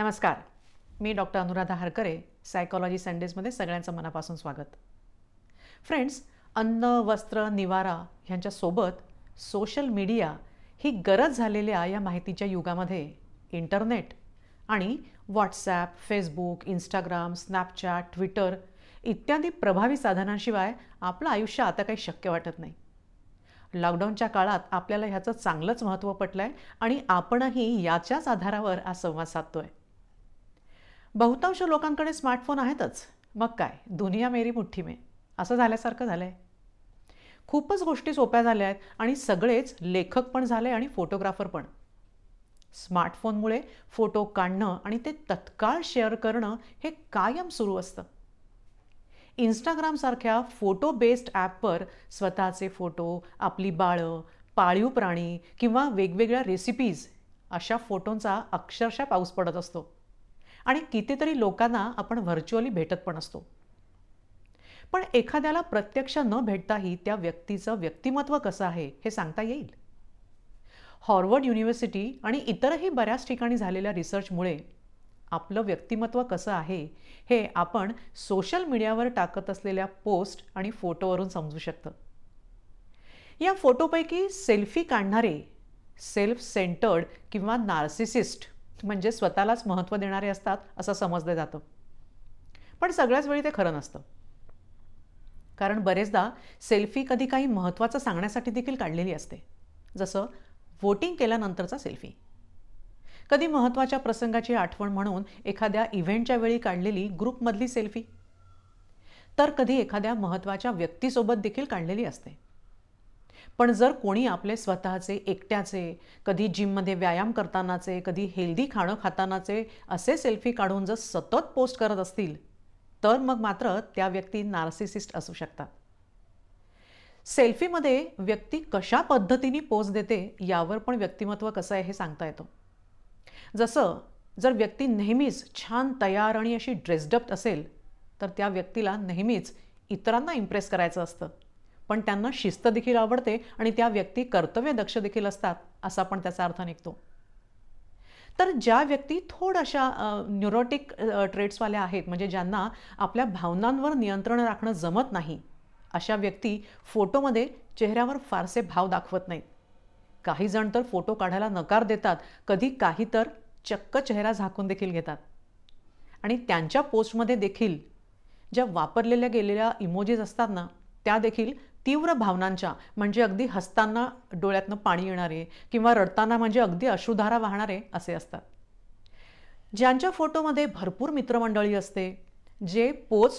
नमस्कार मी doctor Anuradha Harkare psychology संडेजमध्ये सगळ्यांचं मनापासून स्वागत फ्रेंड्स अन्न वस्त्र निवारा ह्यांच्यासोबत सोशल मीडिया ही गरज झालेल्या या माहितीच्या युगामध्ये इंटरनेट आणि WhatsApp Facebook Instagram Snapchat Twitter इत्यादी प्रभावी साधनांशिवाय आपलं आयुष्य आता काही शक्य वाटत नाही लॉकडाऊनच्या काळात आपल्याला ह्याचं चांगलंच महत्त्व पटलं आहे आणि आपणही याच्याच आधारावर आज संवाद साधतो आहे बहुतांश लोकांकडे स्मार्टफोन आहेतच मग काय दुनिया मेरी मुठ्ठी मे असं झाल्यासारखं झालं आहे खूपच गोष्टी सोप्या झाल्या आहेत आणि सगळेच लेखक पण झाले आणि फोटोग्राफर पण स्मार्टफोनमुळे फोटो काढणं आणि ते तत्काळ शेअर करणं हे कायम सुरू असतं इन्स्टाग्रामसारख्या फोटो बेस्ड ॲपवर स्वतःचे फोटो आपली बाळं पाळीव प्राणी किंवा वेगवेगळ्या रेसिपीज अशा फोटोंचा अक्षरशः पाऊस पडत असतो आणि कितीतरी लोकांना आपण व्हर्च्युअली भेटत पण असतो पण एखाद्याला प्रत्यक्ष न भेटताही त्या व्यक्तीचं व्यक्तिमत्व कसं आहे हे सांगता येईल हॉर्वर्ड युनिव्हर्सिटी आणि इतरही बऱ्याच ठिकाणी झालेल्या रिसर्चमुळे आपलं व्यक्तिमत्व कसं आहे हे आपण सोशल मीडियावर टाकत असलेल्या पोस्ट आणि फोटोवरून समजू शकतं या फोटोपैकी सेल्फी काढणारे सेल्फ सेंटर्ड किंवा नार्सिसिस्ट म्हणजे स्वतःलाच महत्त्व देणारे असतात असं समजलं जातं पण सगळ्याच वेळी ते खरं नसतं कारण बरेचदा सेल्फी कधी काही महत्त्वाचं सांगण्यासाठी देखील काढलेली असते जसं वोटिंग केल्यानंतरचा सेल्फी कधी महत्त्वाच्या प्रसंगाची आठवण म्हणून एखाद्या इव्हेंटच्या वेळी काढलेली ग्रुपमधली सेल्फी तर कधी एखाद्या महत्त्वाच्या व्यक्तीसोबत देखील काढलेली असते पण जर कोणी आपले स्वतःचे एकट्याचे कधी जिममध्ये व्यायाम करतानाचे कधी हेल्दी खाणं खातानाचे असे सेल्फी काढून जर सतत पोस्ट करत असतील तर मग मात्र त्या व्यक्ती नार्सिसिस्ट असू शकतात सेल्फीमध्ये व्यक्ती कशा पद्धतीने पोस्ट देते यावर पण व्यक्तिमत्व कसं आहे हे सांगता येतो जसं जर व्यक्ती नेहमीच छान तयार आणि अशी ड्रेस्डअप असेल तर त्या व्यक्तीला नेहमीच इतरांना इम्प्रेस करायचं असतं पण त्यांना शिस्त देखील आवडते आणि त्या व्यक्ती कर्तव्यदक्ष देखील असतात असा पण त्याचा अर्थ निघतो तर ज्या व्यक्ती थोड्याशा न्युरोटिक ट्रेट्सवाल्या आहेत म्हणजे ज्यांना आपल्या भावनांवर नियंत्रण राखणं जमत नाही अशा व्यक्ती फोटोमध्ये चेहऱ्यावर फारसे भाव दाखवत नाहीत काही जण तर फोटो काढायला नकार देतात कधी काही तर चक्क चेहरा झाकून देखील घेतात आणि त्यांच्या पोस्टमध्ये देखील ज्या वापरलेल्या गेलेल्या इमोजीज असतात ना त्या देखील तीव्र भावनांच्या म्हणजे अगदी हसताना डोळ्यातनं पाणी येणारे किंवा रडताना म्हणजे अगदी अश्रुधारा वाहणारे असे असतात ज्यांच्या फोटोमध्ये भरपूर मित्रमंडळी असते जे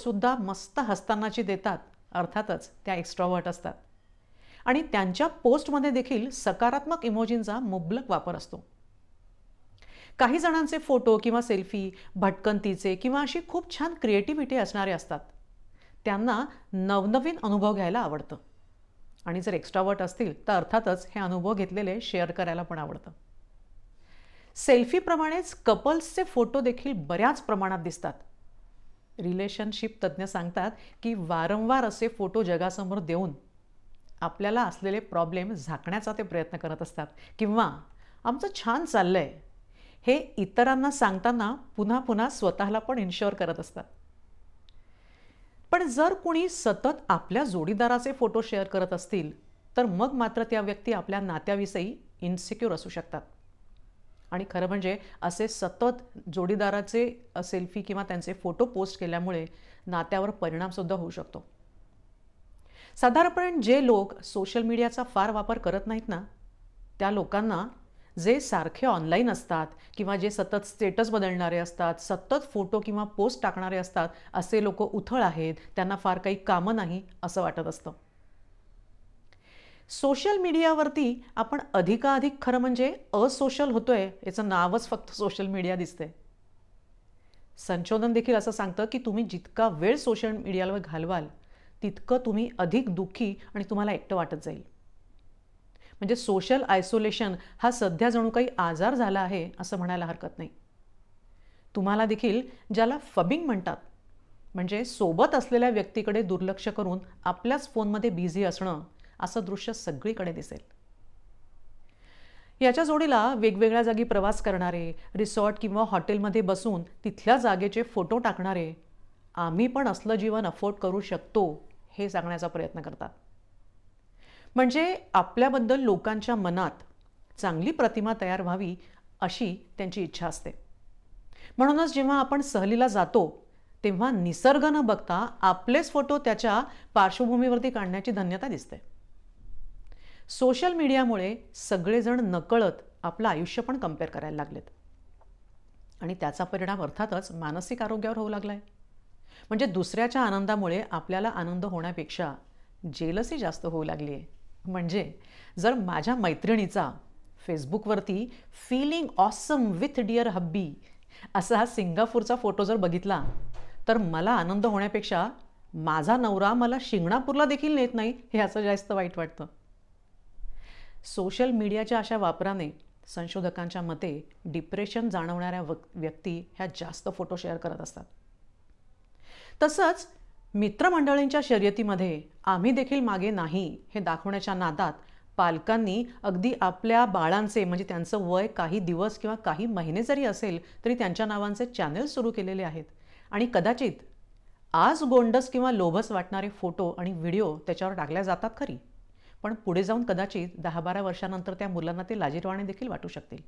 सुद्धा मस्त हसतानाची देतात अर्थातच त्या एक्स्ट्रॉवर्ट असतात आणि त्यांच्या पोस्टमध्ये देखील सकारात्मक इमोजींचा मुबलक वापर असतो काही जणांचे फोटो किंवा सेल्फी भटकंतीचे किंवा अशी खूप छान क्रिएटिव्हिटी असणारे असतात त्यांना नवनवीन अनुभव घ्यायला आवडतं आणि जर एक्स्ट्रावर्ट असतील तर अर्थातच हे अनुभव घेतलेले शेअर करायला पण आवडतं सेल्फीप्रमाणेच कपल्सचे फोटो देखील बऱ्याच प्रमाणात दिसतात रिलेशनशिप तज्ज्ञ सांगतात की वारंवार असे फोटो जगासमोर देऊन आपल्याला असलेले प्रॉब्लेम झाकण्याचा ते प्रयत्न करत असतात किंवा आमचं छान चाललं आहे हे इतरांना सांगताना पुन्हा पुन्हा स्वतःला पण इन्श्युअर करत असतात पण जर कुणी सतत आपल्या जोडीदाराचे फोटो शेअर करत असतील तर मग मात्र त्या व्यक्ती आपल्या नात्याविषयी इन्सिक्युअर असू शकतात आणि खरं म्हणजे असे सतत जोडीदाराचे सेल्फी किंवा त्यांचे फोटो पोस्ट केल्यामुळे नात्यावर परिणामसुद्धा होऊ शकतो साधारणपणे जे लोक सोशल मीडियाचा फार वापर करत नाहीत ना त्या लोकांना जे सारखे ऑनलाईन असतात किंवा जे सतत स्टेटस बदलणारे असतात सतत फोटो किंवा पोस्ट टाकणारे असतात असे लोक उथळ आहेत त्यांना फार काही कामं नाही असं वाटत असतं सोशल मीडियावरती आपण अधिकाधिक खरं म्हणजे असोशल होतोय याचं नावच फक्त सोशल मीडिया दिसते संशोधन देखील असं सांगतं की तुम्ही जितका वेळ सोशल मीडियावर घालवाल तितकं तुम्ही अधिक दुःखी आणि तुम्हाला एकटं वाटत जाईल म्हणजे सोशल आयसोलेशन हा सध्या जणू काही आजार झाला आहे असं म्हणायला हरकत नाही तुम्हाला देखील ज्याला फबिंग म्हणतात म्हणजे सोबत असलेल्या व्यक्तीकडे दुर्लक्ष करून आपल्याच फोनमध्ये बिझी असणं असं दृश्य सगळीकडे दिसेल याच्या जोडीला वेगवेगळ्या जागी प्रवास करणारे रिसॉर्ट किंवा हॉटेलमध्ये बसून तिथल्या जागेचे फोटो टाकणारे आम्ही पण असलं जीवन अफोर्ड करू शकतो हे सांगण्याचा प्रयत्न करतात म्हणजे आपल्याबद्दल लोकांच्या मनात चांगली प्रतिमा तयार व्हावी अशी त्यांची इच्छा असते म्हणूनच जेव्हा आपण सहलीला जातो तेव्हा निसर्ग न बघता आपलेच फोटो त्याच्या पार्श्वभूमीवरती काढण्याची धन्यता दिसते सोशल मीडियामुळे सगळेजण नकळत आपलं आयुष्य पण कम्पेअर करायला लागलेत आणि त्याचा परिणाम अर्थातच मानसिक आरोग्यावर होऊ लागलाय म्हणजे दुसऱ्याच्या आनंदामुळे आपल्याला आनंद होण्यापेक्षा जेलसी जास्त होऊ लागली आहे म्हणजे जर माझ्या मैत्रिणीचा फेसबुकवरती feeling awesome with dear hubby असा सिंगापूरचा फोटो जर बघितला तर मला आनंद होण्यापेक्षा माझा नवरा मला शिंगणापूरला देखील नेत नाही हे असं जास्त वाईट वाटतं सोशल मीडियाच्या अशा वापराने संशोधकांच्या मते डिप्रेशन जाणवणाऱ्या व्यक्ती ह्या जास्त फोटो शेअर करत असतात तसंच मित्रमंडळींच्या शर्यतीमध्ये आम्ही देखील मागे नाही हे दाखवण्याच्या नादात पालकांनी अगदी आपल्या बाळांचे म्हणजे त्यांचं वय काही दिवस किंवा काही महिने जरी असेल तरी त्यांच्या नावांचे चॅनेल सुरू केलेले आहेत आणि कदाचित आज गोंडस किंवा लोभस वाटणारे फोटो आणि व्हिडिओ त्याच्यावर टाकल्या जातात खरी पण पुढे जाऊन कदाचित दहा बारा वर्षानंतर त्या मुलांना ते लाजीरवाणे देखील वाटू शकतील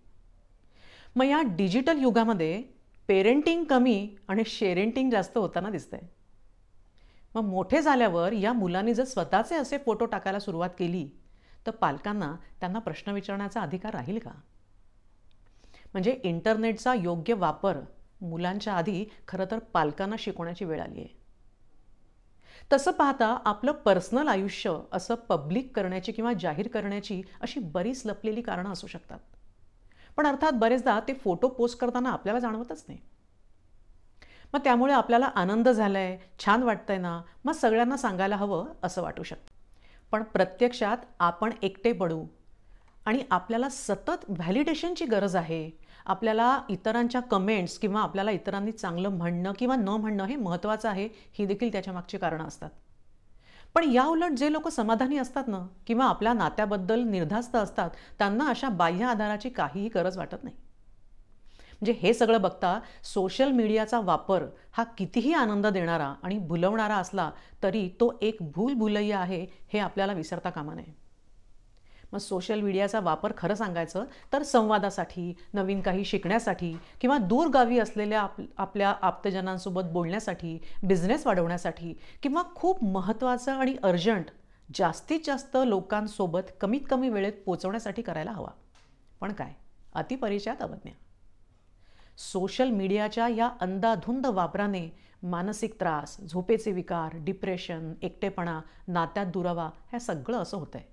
मग या डिजिटल युगामध्ये पेरेंटिंग कमी आणि शेरेंटिंग जास्त होताना दिसतंय मग मोठे झाल्यावर या मुलांनी जर स्वतःचे असे फोटो टाकायला सुरुवात केली तर पालकांना त्यांना प्रश्न विचारण्याचा अधिकार राहील का म्हणजे इंटरनेटचा योग्य वापर मुलांच्या आधी खरं तर पालकांना शिकवण्याची वेळ आली आहे तसं पाहता आपलं पर्सनल आयुष्य असं पब्लिक करण्याची किंवा जाहीर करण्याची अशी बरीच लपलेली कारणं असू शकतात पण अर्थात बरेचदा ते फोटो पोस्ट करताना आपल्याला जाणवतच नाही मग त्यामुळे आपल्याला आनंद झाला आहे छान वाटतंय ना मग सगळ्यांना सांगायला हवं असं वाटू शकतं पण प्रत्यक्षात आपण एकटे पडू आणि आपल्याला सतत व्हॅलिडेशनची गरज आहे आपल्याला इतरांच्या कमेंट्स किंवा आपल्याला इतरांनी चांगलं म्हणणं किंवा न म्हणणं हे महत्त्वाचं आहे ही देखील त्याच्यामागची कारणं असतात पण या उलट जे लोक समाधानी असतात ना किंवा आपल्या नात्याबद्दल निर्धास्त असतात त्यांना अशा बाह्य आधाराची काहीही गरज वाटत नाही म्हणजे हे सगळं बघता सोशल मीडियाचा वापर हा कितीही आनंद देणारा आणि भुलवणारा असला तरी तो एक भूल भुलय्य आहे हे आपल्याला विसरता कामा नये मग सोशल मीडियाचा वापर खरं सांगायचं तर संवादासाठी नवीन काही शिकण्यासाठी किंवा दूरगावी असलेल्या आप आपल्या आप्तजनांसोबत बोलण्यासाठी बिझनेस वाढवण्यासाठी किंवा खूप महत्त्वाचं आणि अर्जंट जास्तीत जास्त लोकांसोबत कमीत कमी वेळेत पोचवण्यासाठी करायला हवा पण काय अतिपरिचयात अवज्ञा सोशल मीडियाच्या या अंदाधुंद वापराने मानसिक त्रास झोपेचे विकार डिप्रेशन एकटेपणा नात्यात दुरावा हे सगळं असं होतं आहे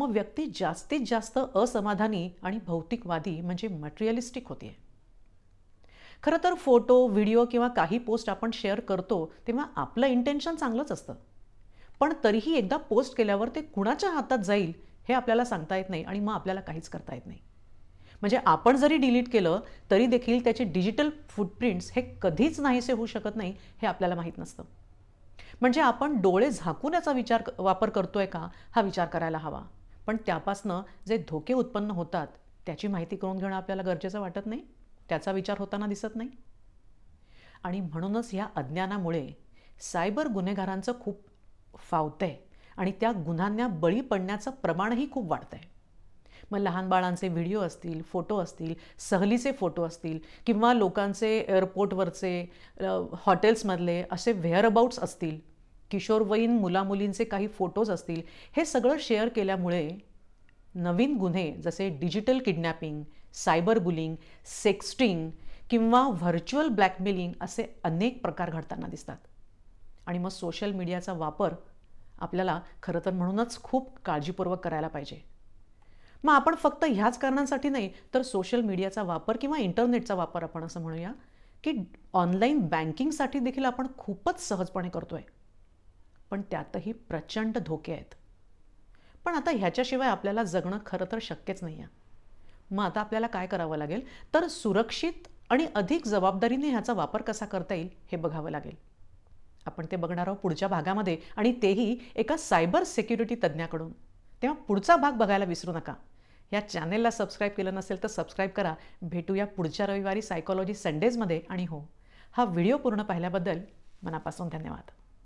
मग व्यक्ती जास्तीत जास्त असमाधानी आणि भौतिकवादी म्हणजे मटेरियलिस्टिक होते खरं तर फोटो व्हिडिओ किंवा काही पोस्ट आपण शेअर करतो तेव्हा आपलं इंटेन्शन चांगलंच असतं पण तरीही एकदा पोस्ट केल्यावर ते कुणाच्या हातात जाईल हे आपल्याला सांगता येत नाही आणि मग आपल्याला काहीच करता येत नाही म्हणजे आपण जरी डिलीट केलं तरी देखील त्याचे डिजिटल फुटप्रिंट्स हे कधीच नाहीसे होऊ शकत नाही हे आपल्याला माहीत नसतं म्हणजे आपण डोळे झाकून याचा विचार वापर करतोय का हा विचार करायला हवा पण त्यापासनं जे धोके उत्पन्न होतात त्याची माहिती करून घेणं आपल्याला गरजेचं वाटत नाही त्याचा विचार होताना दिसत नाही आणि म्हणूनच ह्या अज्ञानामुळे सायबर गुन्हेगारांचं खूप फावतंय आणि त्या गुन्ह्यांना बळी पडण्याचं प्रमाणही खूप वाढतं आहे मग लहान बाळांचे व्हिडिओ असतील फोटो असतील सहलीचे फोटो असतील किंवा लोकांचे एअरपोर्टवरचे हॉटेल्समधले असे अबाउट्स असतील किशोरवयीन मुलामुलींचे काही फोटोज असतील हे सगळं शेअर केल्यामुळे नवीन गुन्हे जसे digital kidnapping cyber bullying sexting किंवा व्हर्च्युअल ब्लॅकमेलिंग असे अनेक प्रकार घडताना दिसतात आणि मग सोशल मीडियाचा वापर आपल्याला खरं तर म्हणूनच खूप काळजीपूर्वक करायला पाहिजे मग आपण फक्त ह्याच कारणांसाठी नाही तर सोशल मीडियाचा वापर किंवा इंटरनेटचा वापर आपण असं म्हणूया की ऑनलाईन बँकिंगसाठी देखील आपण खूपच सहजपणे करतो आहे पण त्यातही प्रचंड धोके आहेत पण आता ह्याच्याशिवाय आपल्याला जगणं खरं तर शक्यच नाही आहे मग आता आपल्याला काय करावं लागेल तर सुरक्षित आणि अधिक जबाबदारीने ह्याचा वापर कसा करता येईल हे बघावं लागेल आपण ते बघणार आहोत पुढच्या भागामध्ये आणि तेही एका सायबर सिक्युरिटी तज्ज्ञाकडून तेव्हा पुढचा भाग बघायला विसरू नका या चॅनेलला सबस्क्राईब केलं नसेल तर सबस्क्राईब करा भेटूया पुढच्या रविवारी सायकॉलॉजी संडेजमध्ये आणि हो हा व्हिडिओ पूर्ण पाहिल्याबद्दल मनापासून धन्यवाद